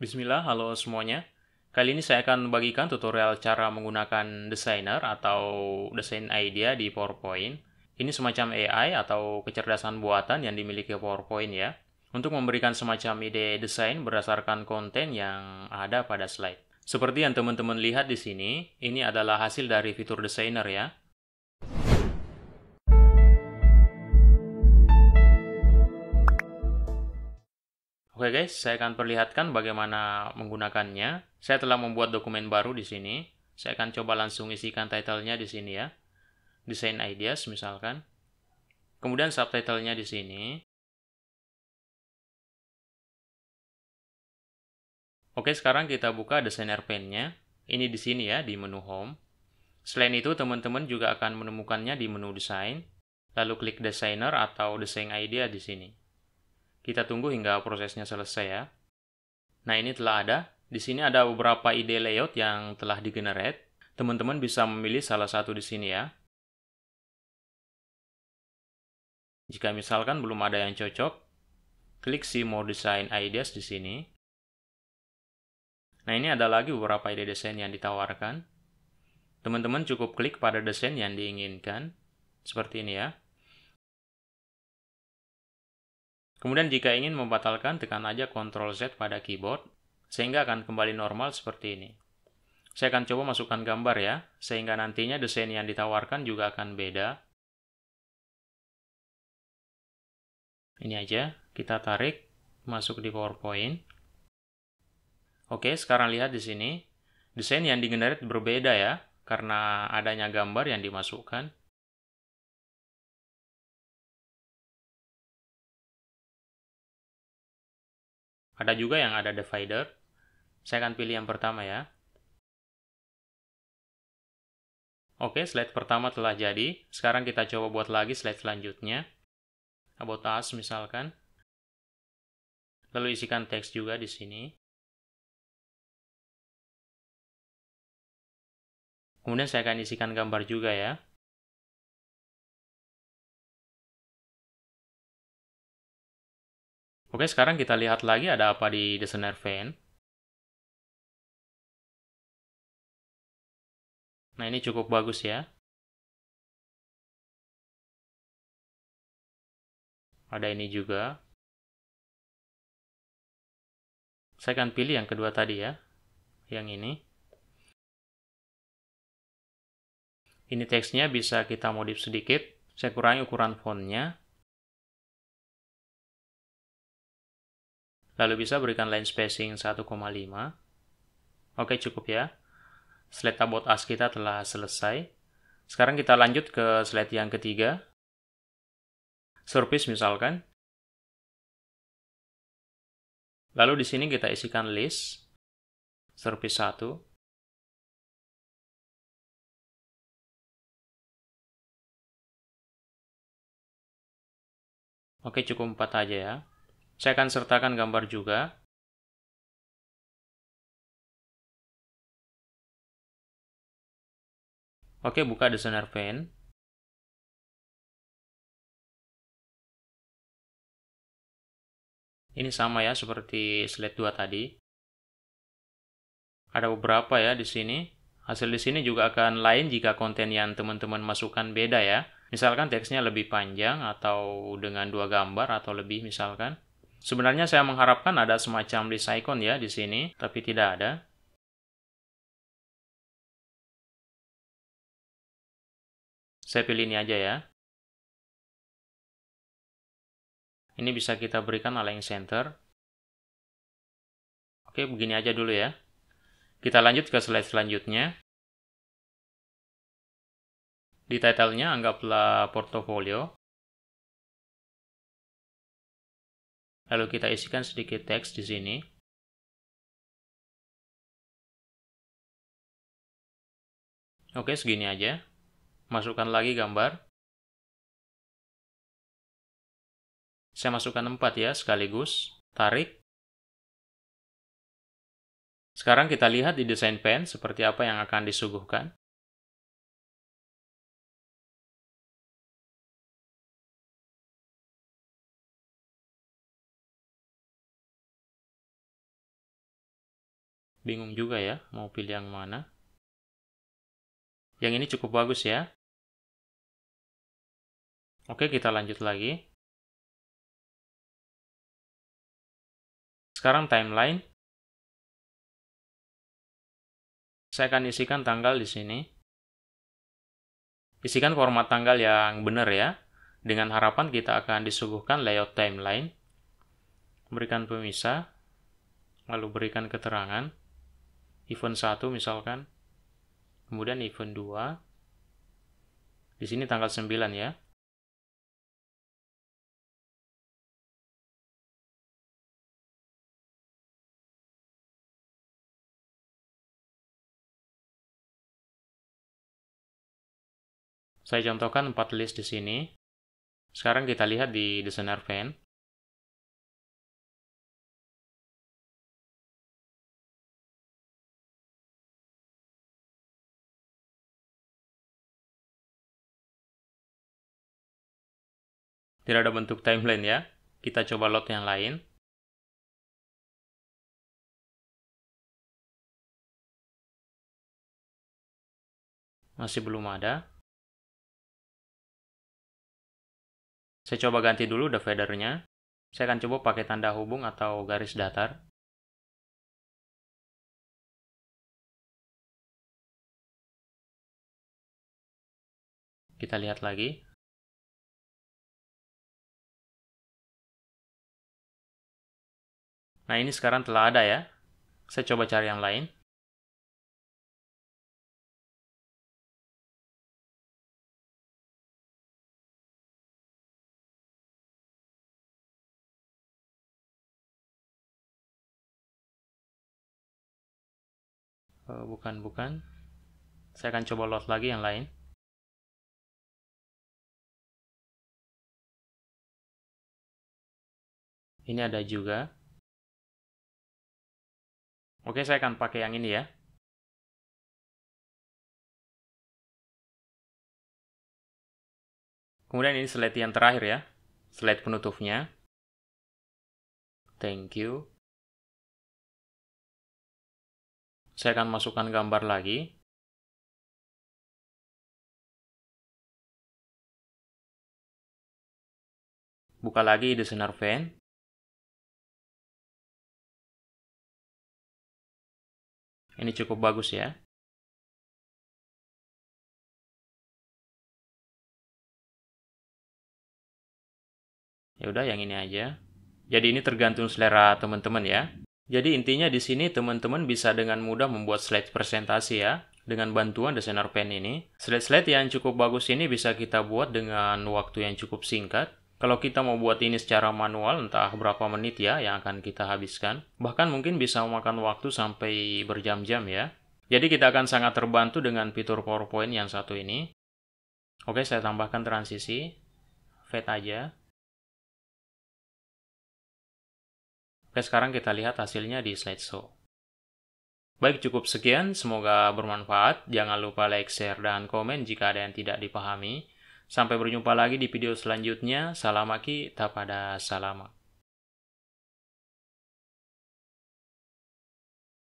Bismillah, halo semuanya. Kali ini saya akan bagikan tutorial cara menggunakan designer atau desain idea di PowerPoint. Ini semacam AI atau kecerdasan buatan yang dimiliki PowerPoint ya, untuk memberikan semacam ide desain berdasarkan konten yang ada pada slide. Seperti yang teman-teman lihat di sini, ini adalah hasil dari fitur designer ya. Oke guys, saya akan perlihatkan bagaimana menggunakannya. Saya telah membuat dokumen baru di sini. Saya akan coba langsung isikan title-nya di sini ya. Design Ideas misalkan. Kemudian subtitle-nya di sini. Oke, sekarang kita buka designer pen-nya. Ini di sini ya, di menu Home. Selain itu, teman-teman juga akan menemukannya di menu Design. Lalu klik Designer atau Design Idea di sini. Kita tunggu hingga prosesnya selesai ya. Nah ini telah ada. Di sini ada beberapa ide layout yang telah digenerate. Teman-teman bisa memilih salah satu di sini ya. Jika misalkan belum ada yang cocok, klik see more design ideas di sini. Nah ini ada lagi beberapa ide desain yang ditawarkan. Teman-teman cukup klik pada desain yang diinginkan. Seperti ini ya. Kemudian jika ingin membatalkan, tekan aja Ctrl Z pada keyboard, sehingga akan kembali normal seperti ini. Saya akan coba masukkan gambar ya, sehingga nantinya desain yang ditawarkan juga akan beda. Ini aja, kita tarik, masuk di PowerPoint. Oke, sekarang lihat di sini. Desain yang digenerate berbeda ya, karena adanya gambar yang dimasukkan. Ada juga yang ada divider. Saya akan pilih yang pertama ya. Oke, slide pertama telah jadi. Sekarang kita coba buat lagi slide selanjutnya. About us misalkan. Lalu isikan teks juga di sini. Kemudian saya akan isikan gambar juga ya. Oke, sekarang kita lihat lagi ada apa di Designer Fan. Nah, ini cukup bagus ya. Ada ini juga. Saya akan pilih yang kedua tadi ya. Yang ini. Ini teksnya bisa kita modif sedikit. Saya kurangi ukuran fontnya. Lalu bisa berikan line spacing 1,5. Oke, cukup ya. Slide about as kita telah selesai. Sekarang kita lanjut ke slide yang ketiga. Surface misalkan. Lalu di sini kita isikan list. Surface 1. Oke, cukup 4 aja ya. Saya akan sertakan gambar juga. Oke, buka designer pen. Ini sama ya seperti slide 2 tadi. Ada beberapa ya di sini. Hasil di sini juga akan lain jika konten yang teman-teman masukkan beda ya. Misalkan teksnya lebih panjang atau dengan dua gambar atau lebih misalkan. Sebenarnya saya mengharapkan ada semacam list icon ya di sini, tapi tidak ada. Saya pilih ini aja ya. Ini bisa kita berikan align center. Oke, begini aja dulu ya. Kita lanjut ke slide selanjutnya. Di title-nya anggaplah portofolio. Lalu kita isikan sedikit teks di sini. Oke, segini aja. Masukkan lagi gambar. Saya masukkan 4 ya, sekaligus. Tarik. Sekarang kita lihat di desain pen seperti apa yang akan disuguhkan. bingung juga ya mau pilih yang mana. Yang ini cukup bagus ya. Oke, kita lanjut lagi. Sekarang timeline. Saya akan isikan tanggal di sini. Isikan format tanggal yang benar ya. Dengan harapan kita akan disuguhkan layout timeline. Berikan pemisah, lalu berikan keterangan event 1 misalkan, kemudian event 2, di sini tanggal 9 ya. Saya contohkan 4 list di sini. Sekarang kita lihat di designer fan. Tidak ada bentuk timeline ya. Kita coba load yang lain. Masih belum ada. Saya coba ganti dulu the Saya akan coba pakai tanda hubung atau garis datar. Kita lihat lagi. Nah, ini sekarang telah ada ya. Saya coba cari yang lain. Eh, bukan, bukan. Saya akan coba load lagi yang lain. Ini ada juga. Oke, saya akan pakai yang ini ya. Kemudian ini slide yang terakhir ya. Slide penutupnya. Thank you. Saya akan masukkan gambar lagi. Buka lagi designer fan. Ini cukup bagus ya. Ya udah yang ini aja. Jadi ini tergantung selera teman-teman ya. Jadi intinya di sini teman-teman bisa dengan mudah membuat slide presentasi ya dengan bantuan designer pen ini. Slide-slide yang cukup bagus ini bisa kita buat dengan waktu yang cukup singkat kalau kita mau buat ini secara manual, entah berapa menit ya yang akan kita habiskan. Bahkan mungkin bisa memakan waktu sampai berjam-jam ya. Jadi kita akan sangat terbantu dengan fitur PowerPoint yang satu ini. Oke, saya tambahkan transisi. Fade aja. Oke, sekarang kita lihat hasilnya di slideshow. Baik, cukup sekian. Semoga bermanfaat. Jangan lupa like, share, dan komen jika ada yang tidak dipahami. Sampai berjumpa lagi di video selanjutnya. Salam aki, pada salamak.